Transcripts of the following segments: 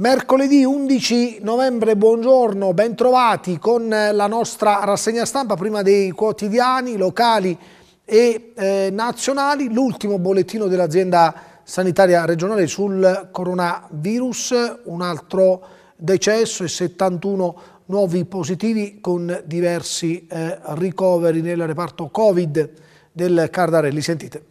Mercoledì 11 novembre, buongiorno, bentrovati con la nostra rassegna stampa, prima dei quotidiani locali e eh, nazionali, l'ultimo bollettino dell'azienda sanitaria regionale sul coronavirus, un altro decesso e 71 nuovi positivi con diversi eh, ricoveri nel reparto Covid del Cardarelli. Sentite.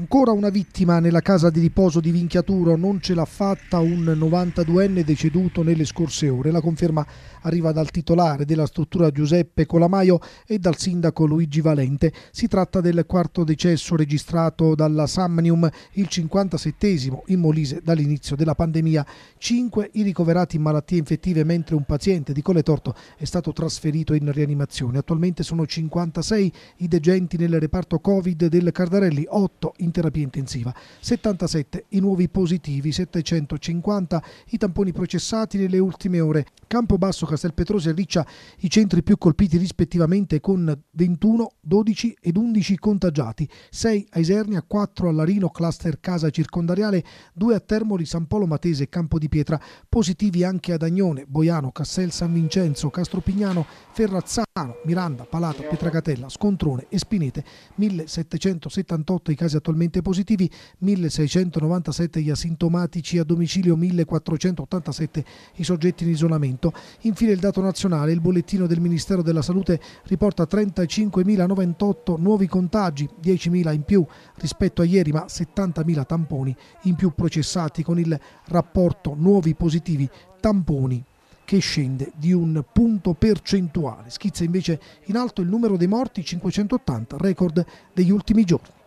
Ancora una vittima nella casa di riposo di Vinchiaturo, non ce l'ha fatta un 92enne deceduto nelle scorse ore. La conferma arriva dal titolare della struttura Giuseppe Colamaio e dal sindaco Luigi Valente. Si tratta del quarto decesso registrato dalla Samnium, il 57 in Molise dall'inizio della pandemia. Cinque i ricoverati in malattie infettive, mentre un paziente di Coletorto è stato trasferito in rianimazione. Attualmente sono 56 i degenti nel reparto Covid del Cardarelli, 8 in in terapia intensiva, 77 i nuovi positivi, 750 i tamponi processati nelle ultime ore. Campobasso, Castelpetrosi e Riccia i centri più colpiti rispettivamente con 21, 12 ed 11 contagiati, 6 a Isernia, 4 a Larino, cluster casa circondariale, 2 a Termoli, San Polo Matese e Campo di Pietra, positivi anche ad Agnone, Boiano, Castel San Vincenzo, Castropignano, Ferrazzano, Miranda, Palata, Pietracatella, Scontrone e Spinete, 1778 i casi attuali attualmente positivi, 1697 gli asintomatici a domicilio, 1487 i soggetti in isolamento. Infine il dato nazionale, il bollettino del Ministero della Salute riporta 35.098 nuovi contagi, 10.000 in più rispetto a ieri, ma 70.000 tamponi in più processati con il rapporto nuovi positivi tamponi che scende di un punto percentuale. Schizza invece in alto il numero dei morti 580, record degli ultimi giorni.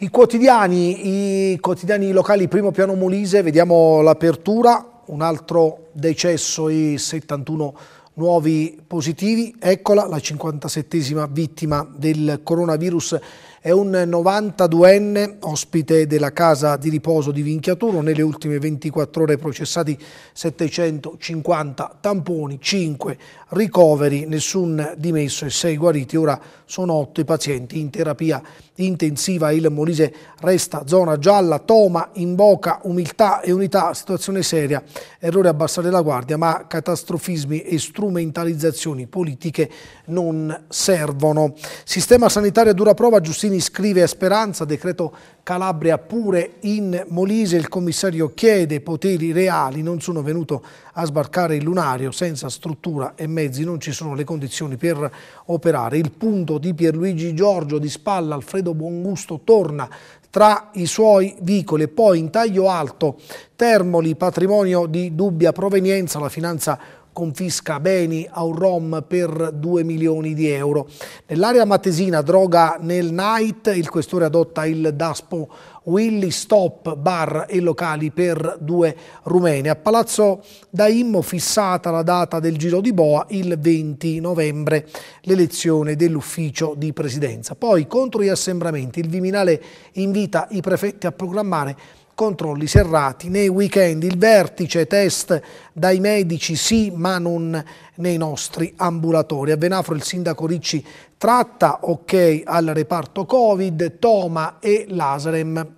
I quotidiani, i quotidiani locali, primo piano Molise, vediamo l'apertura, un altro decesso, e 71 nuovi positivi, eccola la 57esima vittima del coronavirus è un 92enne ospite della casa di riposo di Vinchiaturo, nelle ultime 24 ore processati 750 tamponi, 5 ricoveri, nessun dimesso e 6 guariti, ora sono 8 i pazienti in terapia intensiva, il Molise resta zona gialla, Toma invoca umiltà e unità, situazione seria, errore abbassare la guardia, ma catastrofismi e strumentalizzazioni politiche non servono. Sistema sanitario a dura prova, Giustini Salvini scrive a Speranza, decreto Calabria pure in Molise, il commissario chiede poteri reali, non sono venuto a sbarcare il lunario, senza struttura e mezzi non ci sono le condizioni per operare. Il punto di Pierluigi Giorgio di spalla, Alfredo Buongusto torna tra i suoi vicoli e poi in taglio alto Termoli, patrimonio di dubbia provenienza, la finanza confisca beni a un rom per 2 milioni di euro. Nell'area matesina droga nel night, il questore adotta il DASPO Willy Stop Bar e locali per due rumeni. A Palazzo Daimmo fissata la data del giro di Boa il 20 novembre, l'elezione dell'ufficio di presidenza. Poi contro gli assembramenti il Viminale invita i prefetti a programmare controlli serrati. Nei weekend il vertice test dai medici sì, ma non nei nostri ambulatori. A Venafro il sindaco Ricci tratta ok al reparto Covid, Toma e Lasarem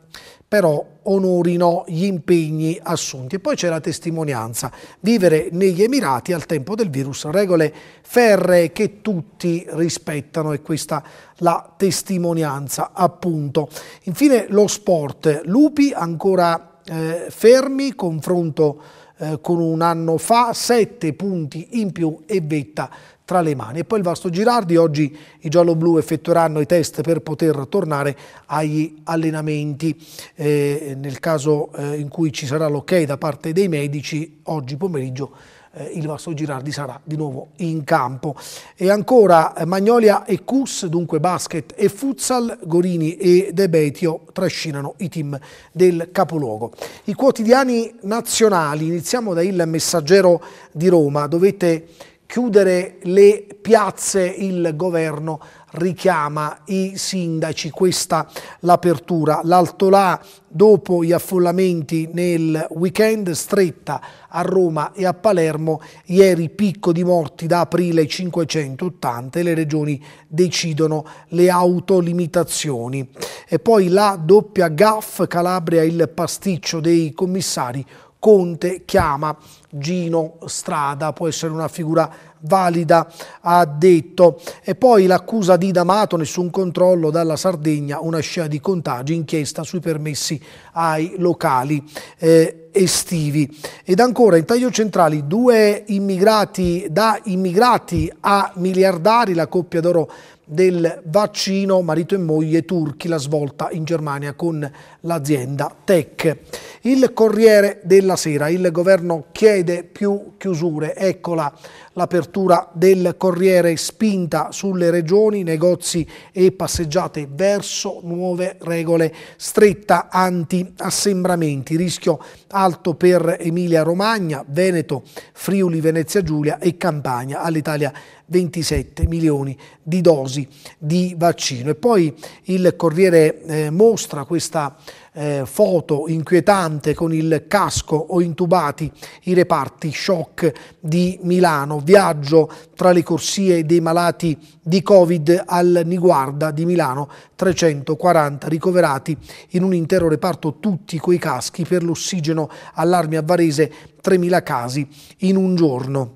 però onorino gli impegni assunti. E poi c'è la testimonianza, vivere negli Emirati al tempo del virus, regole ferree che tutti rispettano e questa la testimonianza appunto. Infine lo sport, Lupi ancora eh, fermi, confronto eh, con un anno fa, 7 punti in più e vetta tra le mani. E poi il Vasto Girardi, oggi i giallo-blu effettueranno i test per poter tornare agli allenamenti. Eh, nel caso eh, in cui ci sarà l'ok da parte dei medici, oggi pomeriggio eh, il Vasto Girardi sarà di nuovo in campo. E ancora eh, Magnolia e Cus, dunque basket e futsal, Gorini e De Betio trascinano i team del capoluogo. I quotidiani nazionali, iniziamo da Il Messaggero di Roma, dovete chiudere le piazze il governo richiama i sindaci, questa l'apertura. L'Altolà dopo gli affollamenti nel weekend stretta a Roma e a Palermo, ieri picco di morti da aprile 580 le regioni decidono le autolimitazioni. E poi la doppia GAF, Calabria il pasticcio dei commissari Conte chiama Gino Strada, può essere una figura valida, ha detto. E poi l'accusa di D'Amato, nessun controllo dalla Sardegna, una scia di contagi, inchiesta sui permessi ai locali. Eh, estivi. Ed ancora in taglio centrali due immigrati da immigrati a miliardari, la coppia d'oro del vaccino, marito e moglie turchi, la svolta in Germania con l'azienda Tech. Il Corriere della Sera, il governo chiede più chiusure, eccola l'apertura del Corriere spinta sulle regioni, negozi e passeggiate verso nuove regole, stretta anti-assembramenti, rischio a alto per Emilia Romagna, Veneto, Friuli, Venezia Giulia e Campania, all'Italia 27 milioni di dosi di vaccino. E poi il Corriere eh, mostra questa eh, foto inquietante con il casco o intubati i reparti shock di Milano. Viaggio tra le corsie dei malati di Covid al Niguarda di Milano, 340 ricoverati in un intero reparto tutti coi caschi per l'ossigeno allarmi a Varese, 3.000 casi in un giorno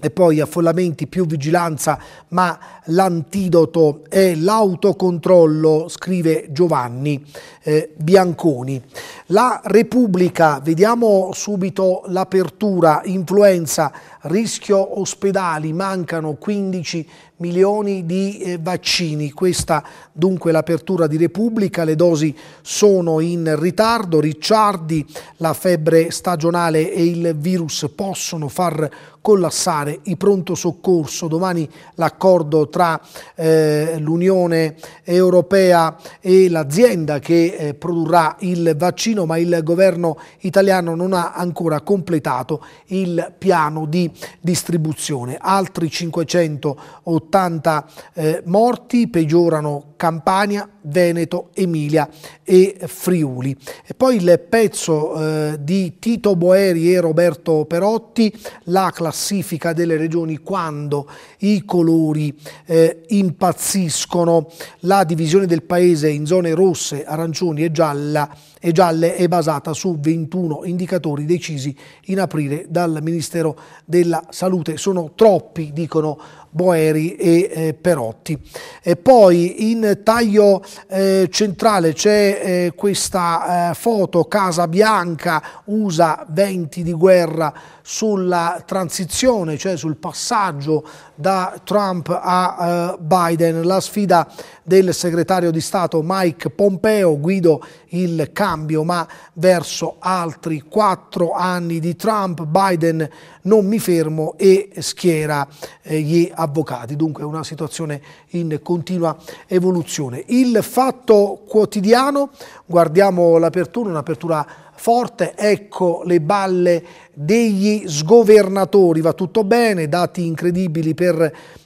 e poi affollamenti più vigilanza, ma l'antidoto è l'autocontrollo, scrive Giovanni eh, Bianconi. La Repubblica, vediamo subito l'apertura, influenza rischio ospedali, mancano 15 milioni di eh, vaccini. Questa dunque l'apertura di Repubblica, le dosi sono in ritardo, Ricciardi, la febbre stagionale e il virus possono far collassare i pronto soccorso. Domani l'accordo tra eh, l'Unione Europea e l'azienda che eh, produrrà il vaccino, ma il governo italiano non ha ancora completato il piano di distribuzione. Altri 580 eh, morti peggiorano Campania, Veneto, Emilia e Friuli. E poi il pezzo eh, di Tito Boeri e Roberto Perotti, la classifica delle regioni quando i colori eh, impazziscono, la divisione del paese in zone rosse, arancioni e, gialla, e gialle è basata su 21 indicatori decisi in aprile dal Ministero della Salute. Sono troppi, dicono Boeri e eh, Perotti. E poi in taglio eh, centrale c'è eh, questa eh, foto Casa Bianca USA 20 di guerra sulla transizione, cioè sul passaggio da Trump a eh, Biden, la sfida del segretario di Stato Mike Pompeo, Guido il cambio, ma verso altri quattro anni di Trump, Biden non mi fermo e schiera eh, gli avvocati. Dunque una situazione in continua evoluzione. Il fatto quotidiano, guardiamo l'apertura, un'apertura forte, ecco le balle degli sgovernatori, va tutto bene, dati incredibili per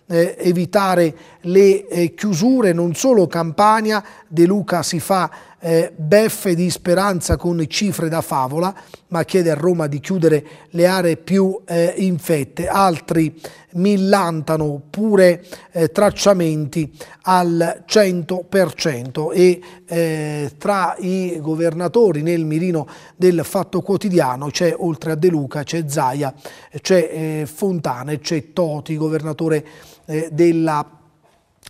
eh, evitare le eh, chiusure, non solo Campania, De Luca si fa eh, beffe di speranza con cifre da favola, ma chiede a Roma di chiudere le aree più eh, infette. Altri millantano pure eh, tracciamenti al 100% e eh, tra i governatori nel mirino del Fatto Quotidiano c'è oltre a De Luca, c'è Zaia, c'è eh, Fontana e c'è Toti, governatore eh, della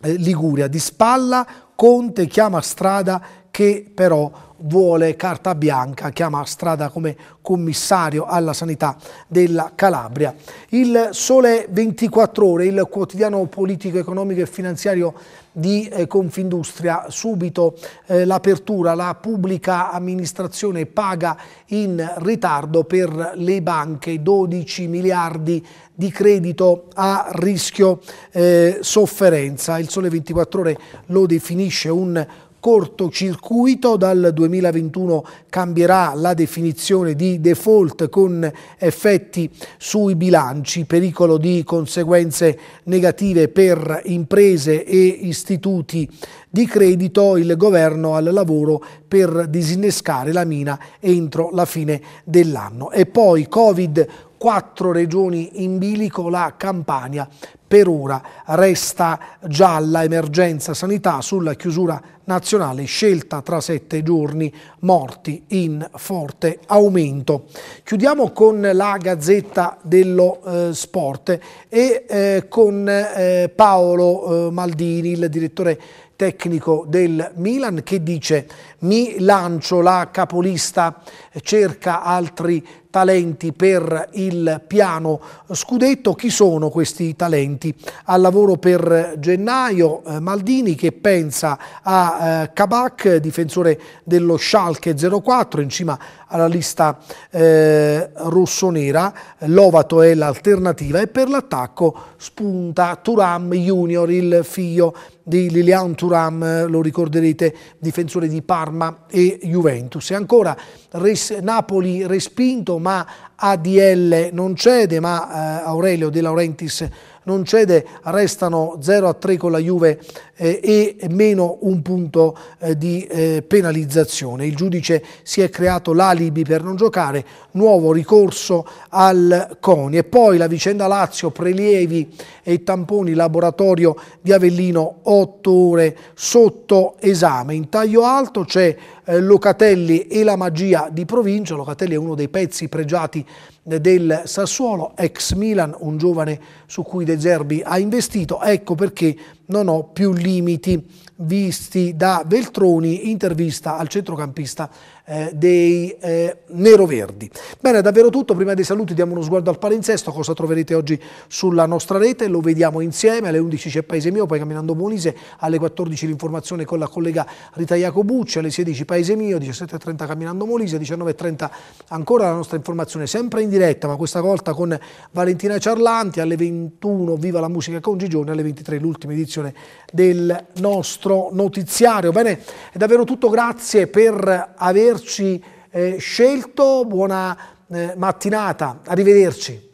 eh, Liguria. Di spalla Conte chiama strada che però vuole carta bianca, chiama strada come commissario alla sanità della Calabria. Il Sole 24 Ore, il quotidiano politico, economico e finanziario di eh, Confindustria, subito eh, l'apertura, la pubblica amministrazione paga in ritardo per le banche 12 miliardi di credito a rischio eh, sofferenza. Il Sole 24 Ore lo definisce un cortocircuito, dal 2021 cambierà la definizione di default con effetti sui bilanci, pericolo di conseguenze negative per imprese e istituti di credito, il governo al lavoro per disinnescare la mina entro la fine dell'anno. E poi Covid quattro regioni in bilico, la Campania per ora resta gialla, emergenza sanità sulla chiusura nazionale scelta tra sette giorni, morti in forte aumento. Chiudiamo con la Gazzetta dello eh, Sport e eh, con eh, Paolo eh, Maldini, il direttore tecnico del Milan che dice mi lancio la capolista cerca altri talenti per il piano scudetto. Chi sono questi talenti? Al lavoro per gennaio eh, Maldini che pensa a eh, Kabak, difensore dello Schalke 04 in cima alla lista eh, rossonera, Lovato è l'alternativa e per l'attacco spunta Turam Junior, il figlio di Lilian Turam, eh, lo ricorderete, difensore di Parma e Juventus. E ancora Resi Napoli respinto ma ADL non cede, ma eh, Aurelio De Laurentiis non cede, restano 0 a 3 con la Juve eh, e meno un punto eh, di eh, penalizzazione. Il giudice si è creato l'alibi per non giocare, nuovo ricorso al CONI e poi la vicenda Lazio, prelievi e tamponi, laboratorio di Avellino, 8 ore sotto esame. In taglio alto c'è eh, Locatelli e la magia di provincia, Locatelli è uno dei pezzi pregiati del Sassuolo, ex Milan, un giovane su cui De Zerbi ha investito, ecco perché non ho più limiti visti da Veltroni, intervista al centrocampista eh, dei eh, neroverdi. Bene, è davvero tutto, prima dei saluti diamo uno sguardo al palinsesto, cosa troverete oggi sulla nostra rete, lo vediamo insieme, alle 11 c'è Paese Mio, poi Camminando Molise, alle 14 l'informazione con la collega Rita Iacobucci, alle 16 Paese Mio, 17.30 Camminando Molise, 19.30 ancora la nostra informazione sempre in diretta, ma questa volta con Valentina Ciarlanti, alle 21 Viva la musica con Gigione, alle 23 l'ultima edizione del nostro notiziario. Bene, è davvero tutto, grazie per averci averci eh, scelto, buona eh, mattinata, arrivederci.